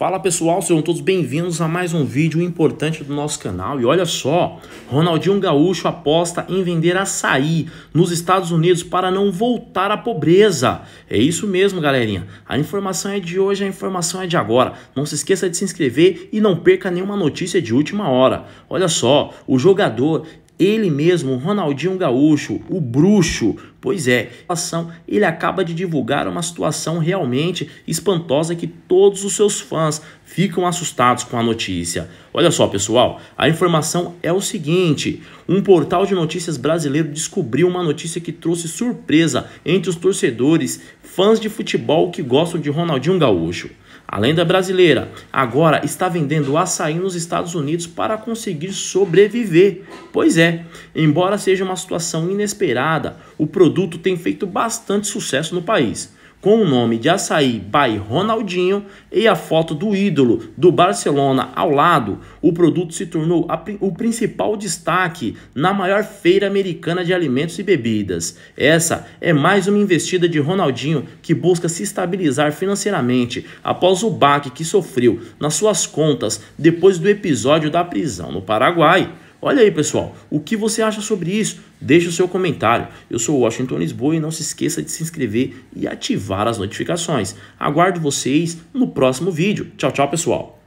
Fala pessoal, sejam todos bem-vindos a mais um vídeo importante do nosso canal. E olha só, Ronaldinho Gaúcho aposta em vender açaí nos Estados Unidos para não voltar à pobreza. É isso mesmo, galerinha. A informação é de hoje, a informação é de agora. Não se esqueça de se inscrever e não perca nenhuma notícia de última hora. Olha só, o jogador ele mesmo, Ronaldinho Gaúcho, o bruxo. Pois é, ele acaba de divulgar uma situação realmente espantosa que todos os seus fãs ficam assustados com a notícia. Olha só, pessoal, a informação é o seguinte: um portal de notícias brasileiro descobriu uma notícia que trouxe surpresa entre os torcedores, fãs de futebol que gostam de Ronaldinho Gaúcho. A lenda brasileira agora está vendendo açaí nos Estados Unidos para conseguir sobreviver. Pois é, embora seja uma situação inesperada, o produto tem feito bastante sucesso no país com o nome de Açaí by Ronaldinho e a foto do ídolo do Barcelona ao lado, o produto se tornou a, o principal destaque na maior feira americana de alimentos e bebidas. Essa é mais uma investida de Ronaldinho que busca se estabilizar financeiramente após o baque que sofreu nas suas contas depois do episódio da prisão no Paraguai. Olha aí, pessoal, o que você acha sobre isso? Deixe o seu comentário. Eu sou o Washington Lisboa e não se esqueça de se inscrever e ativar as notificações. Aguardo vocês no próximo vídeo. Tchau, tchau, pessoal.